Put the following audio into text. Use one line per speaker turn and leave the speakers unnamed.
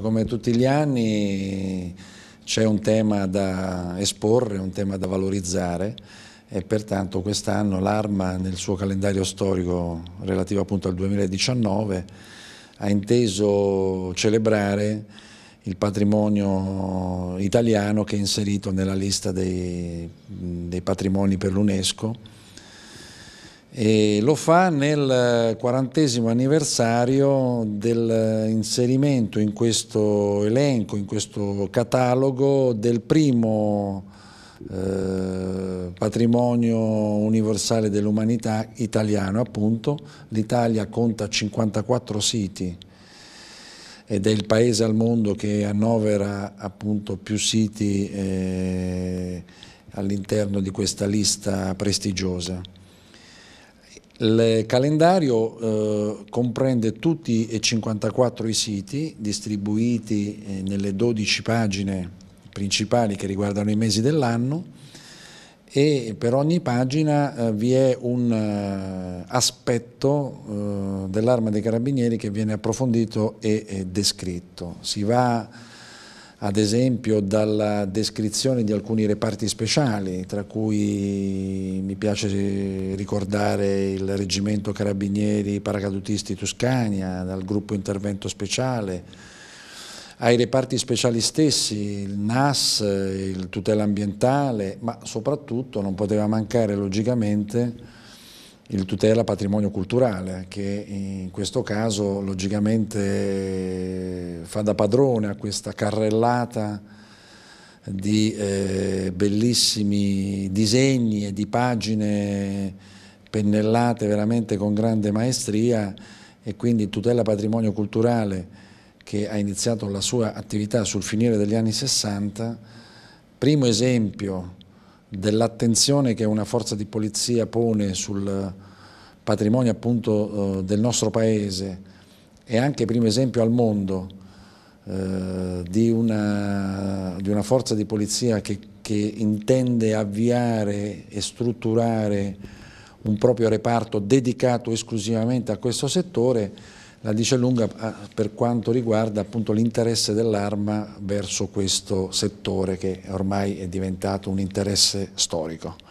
Come tutti gli anni c'è un tema da esporre, un tema da valorizzare e pertanto quest'anno l'Arma nel suo calendario storico relativo appunto al 2019 ha inteso celebrare il patrimonio italiano che è inserito nella lista dei, dei patrimoni per l'UNESCO e lo fa nel eh, quarantesimo anniversario dell'inserimento eh, in questo elenco, in questo catalogo del primo eh, patrimonio universale dell'umanità italiano, appunto l'Italia conta 54 siti ed è il paese al mondo che annovera appunto più siti eh, all'interno di questa lista prestigiosa. Il calendario eh, comprende tutti e 54 i siti distribuiti eh, nelle 12 pagine principali che riguardano i mesi dell'anno e per ogni pagina eh, vi è un eh, aspetto eh, dell'arma dei carabinieri che viene approfondito e descritto. Si va ad esempio dalla descrizione di alcuni reparti speciali, tra cui mi piace ricordare il reggimento carabinieri paracadutisti Tuscania, dal gruppo intervento speciale, ai reparti speciali stessi, il NAS, il tutela ambientale, ma soprattutto non poteva mancare logicamente il tutela patrimonio culturale che in questo caso logicamente fa da padrone a questa carrellata di eh, bellissimi disegni e di pagine pennellate veramente con grande maestria e quindi tutela patrimonio culturale che ha iniziato la sua attività sul finire degli anni 60, primo esempio dell'attenzione che una forza di polizia pone sul patrimonio appunto eh, del nostro paese e anche primo esempio al mondo eh, di, una, di, una, forza di polizia che, che, intende avviare e strutturare un proprio reparto dedicato esclusivamente a questo settore la dice lunga eh, per quanto riguarda l'interesse dell'arma verso questo settore che ormai è diventato un interesse storico.